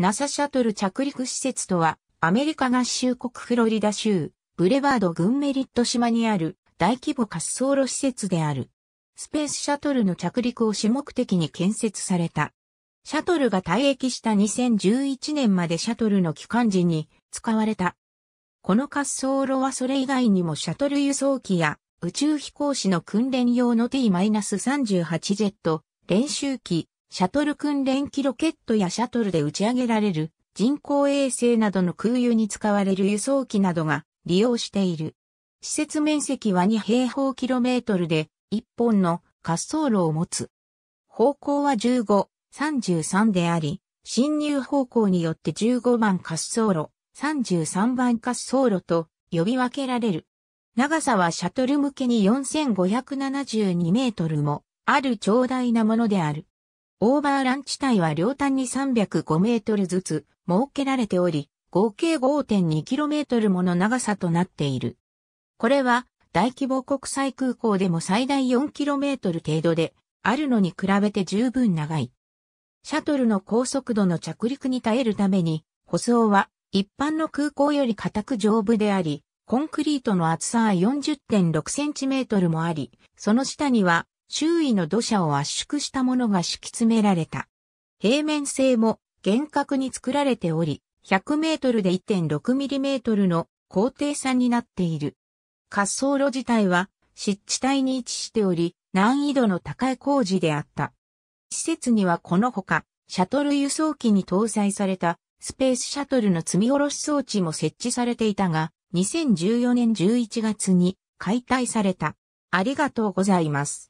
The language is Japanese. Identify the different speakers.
Speaker 1: NASA シャトル着陸施設とは、アメリカ合衆国フロリダ州、ブレバード群メリット島にある大規模滑走路施設である。スペースシャトルの着陸を主目的に建設された。シャトルが退役した2011年までシャトルの帰還時に使われた。この滑走路はそれ以外にもシャトル輸送機や宇宙飛行士の訓練用の T-38 ジェット、練習機、シャトル訓練機ロケットやシャトルで打ち上げられる人工衛星などの空輸に使われる輸送機などが利用している。施設面積は2平方キロメートルで1本の滑走路を持つ。方向は15、33であり、進入方向によって15番滑走路、33番滑走路と呼び分けられる。長さはシャトル向けに4572メートルもある長大なものである。オーバーラン地帯は両端に305メートルずつ設けられており、合計 5.2km もの長さとなっている。これは大規模国際空港でも最大 4km 程度で、あるのに比べて十分長い。シャトルの高速度の着陸に耐えるために、舗装は一般の空港より硬く丈夫であり、コンクリートの厚さは 40.6cm もあり、その下には周囲の土砂を圧縮したものが敷き詰められた。平面性も厳格に作られており、100メートルで1 6トルの高低差になっている。滑走路自体は湿地帯に位置しており、難易度の高い工事であった。施設にはこのほか、シャトル輸送機に搭載されたスペースシャトルの積み下ろし装置も設置されていたが、2014年11月に解体された。ありがとうございます。